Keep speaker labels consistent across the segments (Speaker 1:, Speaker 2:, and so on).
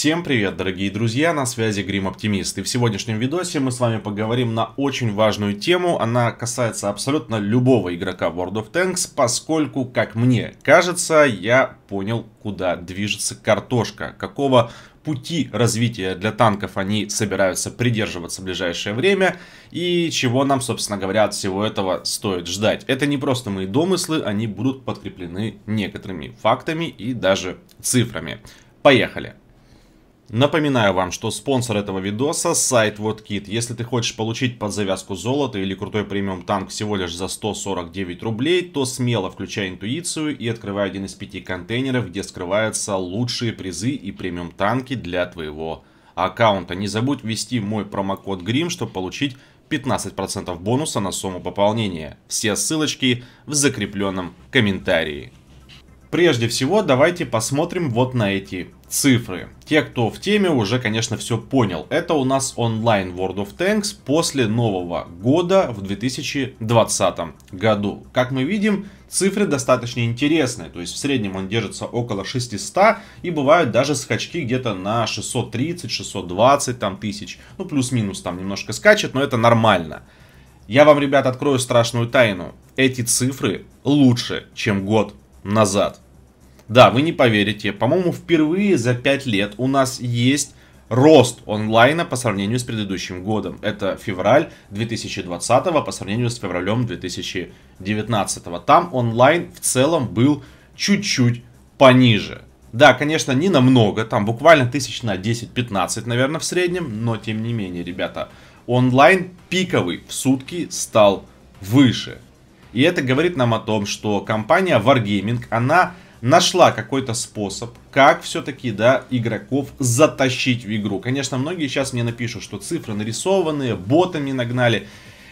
Speaker 1: Всем привет, дорогие друзья, на связи Грим Оптимист. И в сегодняшнем видосе мы с вами поговорим на очень важную тему. Она касается абсолютно любого игрока World of Tanks, поскольку, как мне кажется, я понял, куда движется картошка, какого пути развития для танков они собираются придерживаться в ближайшее время и чего нам, собственно говоря, от всего этого стоит ждать. Это не просто мои домыслы, они будут подкреплены некоторыми фактами и даже цифрами. Поехали! Напоминаю вам, что спонсор этого видоса сайт WhatKit. Если ты хочешь получить под завязку золото или крутой премиум танк всего лишь за 149 рублей, то смело включай интуицию и открывай один из пяти контейнеров, где скрываются лучшие призы и премиум танки для твоего аккаунта. Не забудь ввести мой промокод GRIM, чтобы получить 15% бонуса на сумму пополнения. Все ссылочки в закрепленном комментарии. Прежде всего, давайте посмотрим вот на эти цифры. Те, кто в теме, уже, конечно, все понял. Это у нас онлайн World of Tanks после нового года в 2020 году. Как мы видим, цифры достаточно интересные. То есть в среднем он держится около 600 и бывают даже скачки где-то на 630-620 там тысяч. Ну плюс-минус там немножко скачет, но это нормально. Я вам, ребят, открою страшную тайну. Эти цифры лучше, чем год назад. Да, вы не поверите, по-моему, впервые за 5 лет у нас есть рост онлайна по сравнению с предыдущим годом. Это февраль 2020 по сравнению с февралем 2019. Там онлайн в целом был чуть-чуть пониже. Да, конечно, не намного, там буквально тысяч на 10-15, наверное, в среднем, но тем не менее, ребята, онлайн пиковый в сутки стал выше. И это говорит нам о том, что компания Wargaming, она нашла какой-то способ, как все-таки, да, игроков затащить в игру. Конечно, многие сейчас мне напишут, что цифры нарисованные, ботами нагнали.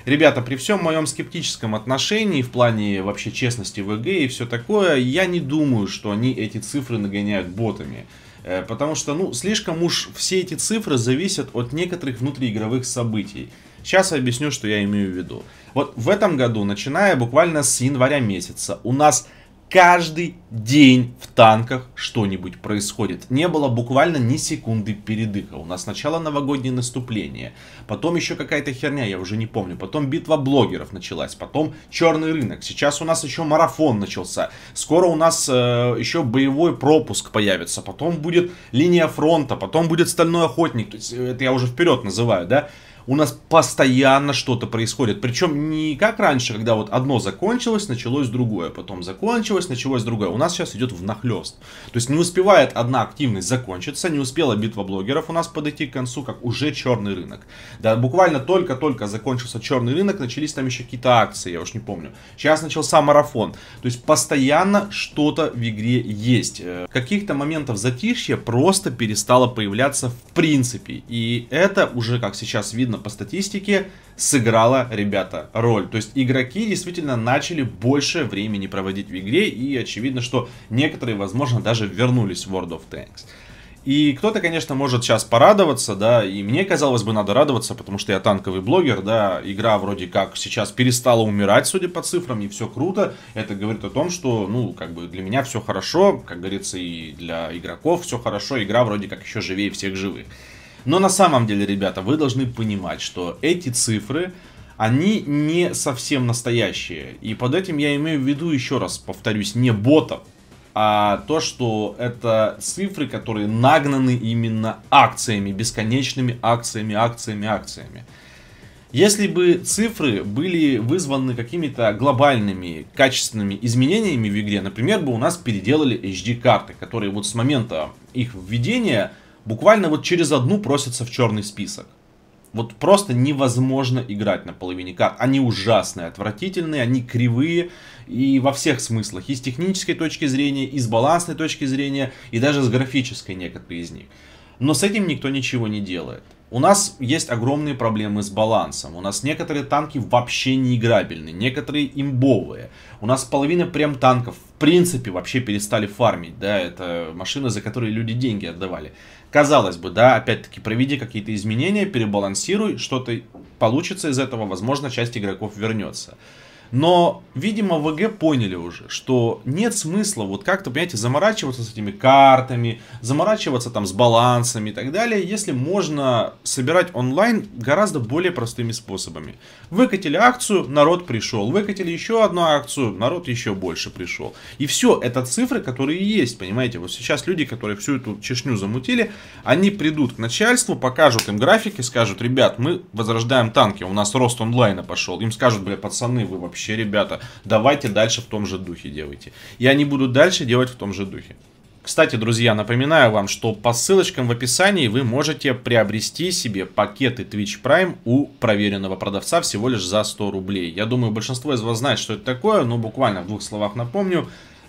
Speaker 1: Ребята, при всем моем скептическом отношении в плане вообще честности ВГ и все такое, я не думаю, что они эти цифры нагоняют ботами. Э, потому что, ну, слишком уж все эти цифры зависят от некоторых внутриигровых событий. Сейчас объясню, что я имею в виду. Вот в этом году, начиная буквально с января месяца, у нас каждый день в танках что-нибудь происходит. Не было буквально ни секунды передыха. У нас сначала новогоднее наступление, потом еще какая-то херня, я уже не помню, потом битва блогеров началась, потом черный рынок, сейчас у нас еще марафон начался, скоро у нас э, еще боевой пропуск появится, потом будет линия фронта, потом будет стальной охотник, то есть э, это я уже вперед называю, да? у нас постоянно что-то происходит. Причем не как раньше, когда вот одно закончилось, началось другое, потом закончилось, началось другое. У нас сейчас идет в нахлест, То есть не успевает одна активность закончиться, не успела битва блогеров у нас подойти к концу, как уже черный рынок. Да, буквально только-только закончился черный рынок, начались там еще какие-то акции, я уж не помню. Сейчас начался марафон. То есть постоянно что-то в игре есть. Э, каких-то моментов затишья просто перестало появляться в принципе. И это уже, как сейчас видно, судя по статистике, сыграла, ребята, роль. То есть игроки действительно начали больше времени проводить в игре, и очевидно, что некоторые, возможно, даже вернулись в World of Tanks. И кто-то, конечно, может сейчас порадоваться, да, и мне, казалось бы, надо радоваться, потому что я танковый блогер, да, игра вроде как сейчас перестала умирать, судя по цифрам, и все круто. Это говорит о том, что, ну, как бы для меня все хорошо, как говорится, и для игроков все хорошо, игра вроде как еще живее всех живых. Но на самом деле, ребята, вы должны понимать, что эти цифры, они не совсем настоящие. И под этим я имею в виду, еще раз повторюсь, не ботов, а то, что это цифры, которые нагнаны именно акциями, бесконечными акциями, акциями, акциями. Если бы цифры были вызваны какими-то глобальными, качественными изменениями в игре, например, бы у нас переделали HD-карты, которые вот с момента их введения – буквально вот через одну просятся в черный список. Вот просто невозможно играть на половине карт. Они ужасные, отвратительные, они кривые и во всех смыслах. И с технической точки зрения, и с балансной точки зрения, и даже с графической некоторые из них. Но с этим никто ничего не делает. У нас есть огромные проблемы с балансом. У нас некоторые танки вообще не играбельны, некоторые имбовые. У нас половина прям танков принципе вообще перестали фармить, да, это машины, за которые люди деньги отдавали. Казалось бы, да, опять-таки проведи какие-то изменения, перебалансируй, что-то получится из этого, возможно, часть игроков вернется. Но, видимо, ВГ поняли уже, что нет смысла вот как-то, понимаете, заморачиваться с этими картами, заморачиваться там с балансами и так далее, если можно собирать онлайн гораздо более простыми способами. Выкатили акцию, народ пришел. Выкатили еще одну акцию, народ еще больше пришел. И все, это цифры, которые есть, понимаете. Вот сейчас люди, которые всю эту чешню замутили, они придут к начальству, покажут им графики, скажут, ребят, мы возрождаем танки, у нас рост онлайна пошел. Им скажут, бля, пацаны, вы вообще вообще, ребята, давайте дальше в том же духе делайте. И они будут дальше делать в том же духе. Кстати, друзья, напоминаю вам, что по ссылочкам в описании вы можете приобрести себе пакеты Twitch Prime у проверенного продавца всего лишь за 100 рублей. Я думаю, большинство из вас знает, что это такое, но буквально в двух словах напомню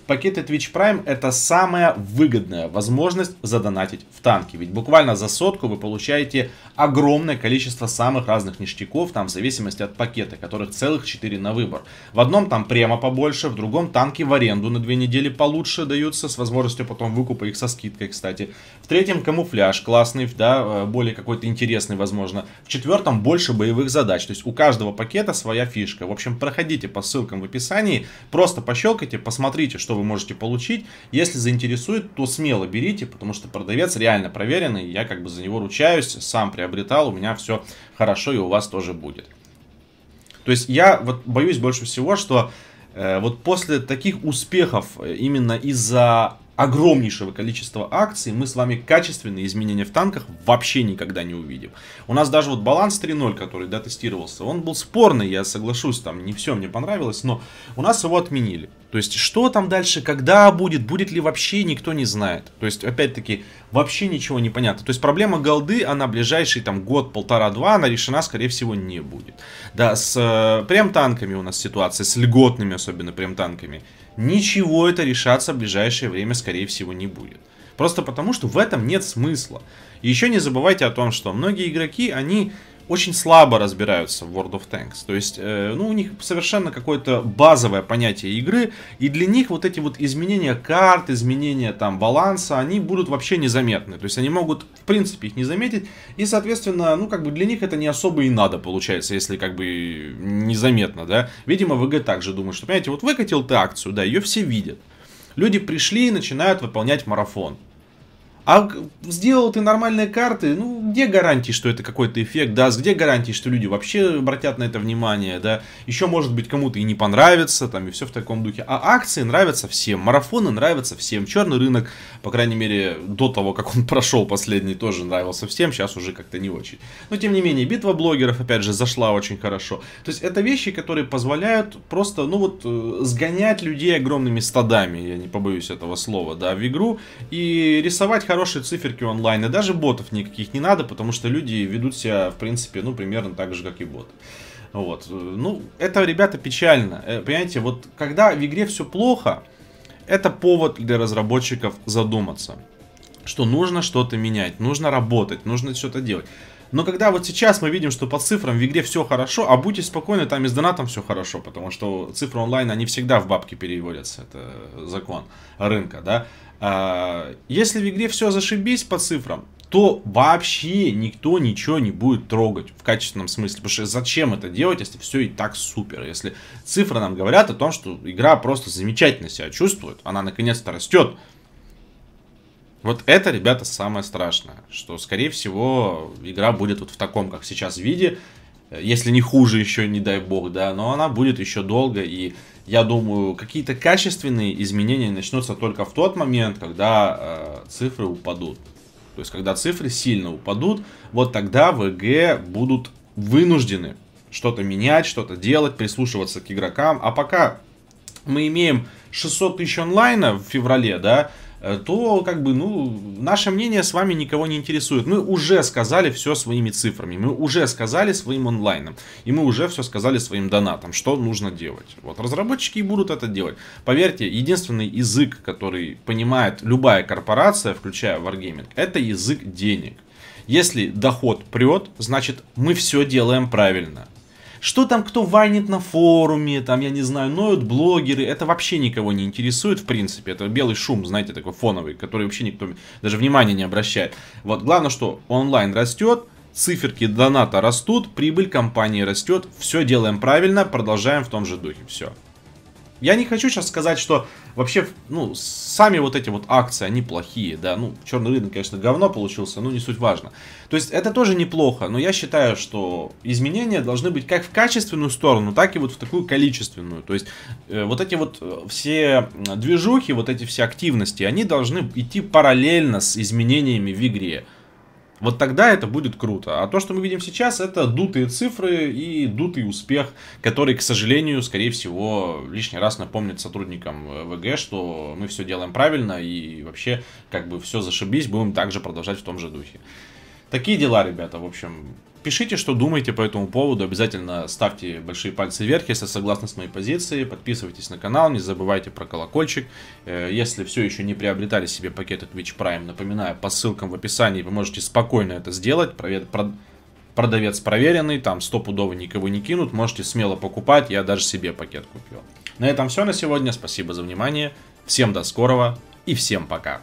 Speaker 1: пакеты Twitch Prime это самая выгодная возможность задонатить в танке, Ведь буквально за сотку вы получаете огромное количество самых разных ништяков, там в зависимости от пакета, которых целых 4 на выбор. В одном там према побольше, в другом танки в аренду на 2 недели получше даются, с возможностью потом выкупа их со скидкой, кстати. В третьем камуфляж классный, да, э, более какой-то интересный, возможно. В четвертом больше боевых задач, то есть у каждого пакета своя фишка. В общем, проходите по ссылкам в описании, просто пощелкайте, посмотрите, что вы можете получить. Если заинтересует, то смело берите, потому что продавец реально проверенный, я как бы за него ручаюсь, сам приобретал, у меня все хорошо и у вас тоже будет. То есть я вот боюсь больше всего, что э, вот после таких успехов э, именно из-за огромнейшего количества акций, мы с вами качественные изменения в танках вообще никогда не увидим. У нас даже вот баланс 3.0, который, да, тестировался, он был спорный, я соглашусь, там не все мне понравилось, но у нас его отменили. То есть, что там дальше, когда будет, будет ли вообще, никто не знает. То есть, опять-таки, вообще ничего не понятно. То есть, проблема голды, она ближайший там год, полтора-два, она решена, скорее всего, не будет. Да, с э, прем-танками у нас ситуация, с льготными особенно прям танками Ничего это решаться в ближайшее время, скорее всего, не будет. Просто потому, что в этом нет смысла. И еще не забывайте о том, что многие игроки, они очень слабо разбираются в World of Tanks. То есть, э, ну, у них совершенно какое-то базовое понятие игры, и для них вот эти вот изменения карт, изменения там баланса, они будут вообще незаметны. То есть, они могут, в принципе, их не заметить, и, соответственно, ну, как бы для них это не особо и надо, получается, если как бы незаметно, да. Видимо, ВГ также думает, что, понимаете, вот выкатил ты акцию, да, ее все видят. Люди пришли и начинают выполнять марафон. А сделал ты нормальные карты, ну, где гарантии, что это какой-то эффект даст, где гарантии, что люди вообще обратят на это внимание, да, еще, может быть, кому-то и не понравится, там, и все в таком духе. А акции нравятся всем, марафоны нравятся всем, черный рынок, по крайней мере, до того, как он прошел последний, тоже нравился всем, сейчас уже как-то не очень. Но, тем не менее, битва блогеров, опять же, зашла очень хорошо. То есть, это вещи, которые позволяют просто, ну, вот, э, сгонять людей огромными стадами, я не побоюсь этого слова, да, в игру, и рисовать хорошие циферки онлайн, и даже ботов никаких не надо, надо, потому что люди ведут себя, в принципе, ну, примерно так же, как и вот Вот. Ну, это, ребята, печально. Э, понимаете, вот когда в игре все плохо, это повод для разработчиков задуматься, что нужно что-то менять, нужно работать, нужно что-то делать. Но когда вот сейчас мы видим, что по цифрам в игре все хорошо, а будьте спокойны, там и с донатом все хорошо, потому что цифры онлайн, они всегда в бабки переводятся, это закон рынка, да. А, если в игре все зашибись по цифрам, то вообще никто ничего не будет трогать в качественном смысле. Потому что зачем это делать, если все и так супер? Если цифры нам говорят о том, что игра просто замечательно себя чувствует, она наконец-то растет. Вот это, ребята, самое страшное, что, скорее всего, игра будет вот в таком, как сейчас, виде, если не хуже еще, не дай бог, да, но она будет еще долго, и я думаю, какие-то качественные изменения начнутся только в тот момент, когда э, цифры упадут. То есть, когда цифры сильно упадут, вот тогда ВГ будут вынуждены что-то менять, что-то делать, прислушиваться к игрокам. А пока мы имеем 600 тысяч онлайна в феврале, да, Э, то как бы, ну, наше мнение с вами никого не интересует. Мы уже сказали все своими цифрами, мы уже сказали своим онлайном, и мы уже все сказали своим донатом, что нужно делать. Вот разработчики и будут это делать. Поверьте, единственный язык, который понимает любая корпорация, включая Wargaming, это язык денег. Если доход прет, значит мы все делаем правильно. Что там кто вайнит на форуме, там, я не знаю, ноют блогеры, это вообще никого не интересует, в принципе. Это белый шум, знаете, такой фоновый, который вообще никто даже внимания не обращает. Вот, главное, что онлайн растет, циферки доната растут, прибыль компании растет, все делаем правильно, продолжаем в том же духе, все. Я не хочу сейчас сказать, что вообще, ну, сами вот эти вот акции, они плохие, да, ну, черный рынок, конечно, говно получился, но не суть важно. То есть это тоже неплохо, но я считаю, что изменения должны быть как в качественную сторону, так и вот в такую количественную. То есть э, вот эти вот э, все движухи, вот эти все активности, они должны идти параллельно с изменениями в игре. Вот тогда это будет круто. А то, что мы видим сейчас, это дутые цифры и дутый успех, который, к сожалению, скорее всего, лишний раз напомнит сотрудникам э, ВГ, что мы все делаем правильно и вообще, как бы, все зашибись, будем также продолжать в том же духе. Такие дела, ребята, в общем, Пишите, что думаете по этому поводу. Обязательно ставьте большие пальцы вверх, если согласны с моей позицией. Подписывайтесь на канал, не забывайте про колокольчик. Э, если все еще не приобретали себе пакеты Twitch Prime, напоминаю, по ссылкам в описании вы можете спокойно это сделать. Провед... Продавец проверенный, там стопудово никого не кинут. Можете смело покупать, я даже себе пакет купил. На этом все на сегодня. Спасибо за внимание. Всем до скорого и всем пока.